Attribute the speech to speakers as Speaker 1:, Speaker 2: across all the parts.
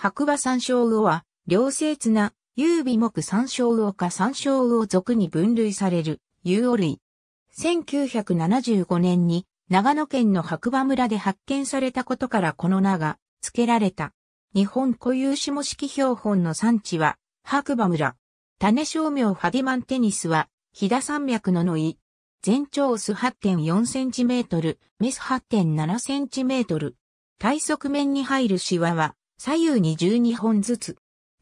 Speaker 1: 白馬山椒魚は、良性綱、優美木山椒魚か山椒魚属に分類される、有魚類。1975年に、長野県の白馬村で発見されたことからこの名が付けられた。日本固有種模式標本の産地は白馬村。種商名ファディマンテニスは、飛騨山脈の野井。全長オス8.4センチメートル、メス8.7センチメートル。体側面に入るシワは、左右に12本ずつ。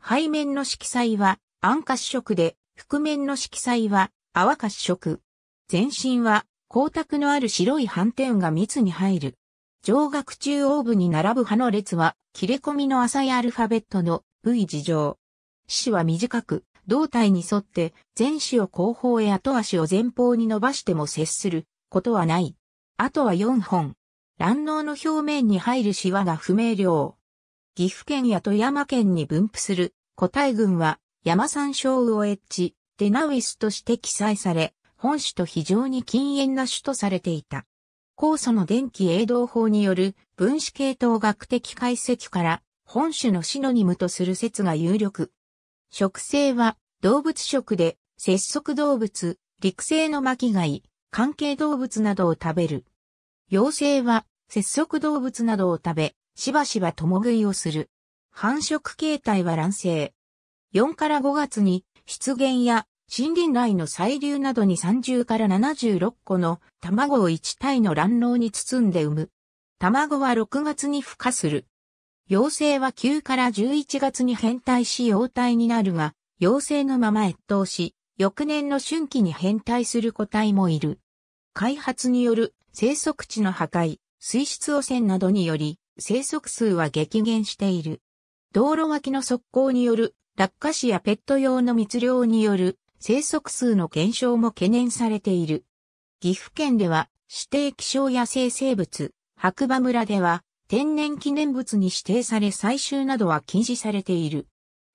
Speaker 1: 背面の色彩は暗褐色で、覆面の色彩は泡褐色。全身は光沢のある白い斑点が密に入る。上顎中央部に並ぶ歯の列は、切れ込みの浅いアルファベットの V 字状。死は短く、胴体に沿って前歯を後方へ後足を前方に伸ばしても接することはない。あとは4本。卵脳の表面に入るシワが不明瞭。岐阜県や富山県に分布する個体群は山山椒魚エッジ、デナウィスとして記載され、本種と非常に禁煙な種とされていた。酵素の電気栄動法による分子系統学的解析から本種のシノニムとする説が有力。食性は動物食で節足動物、陸生の巻貝、関係動物などを食べる。幼生は節足動物などを食べ、しばしば共食いをする。繁殖形態は卵生。4から5月に湿原や森林内の細流などに30から76個の卵を1体の卵嚢に包んで産む。卵は6月に孵化する。幼生は9から11月に変態し幼体になるが、幼生のまま越冬し、翌年の春季に変態する個体もいる。開発による生息地の破壊、水質汚染などにより、生息数は激減している。道路脇の側溝による落下死やペット用の密漁による生息数の減少も懸念されている。岐阜県では指定気象野生生物、白馬村では天然記念物に指定され採集などは禁止されている。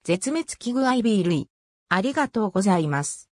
Speaker 1: 絶滅危惧アイビー類。ありがとうございます。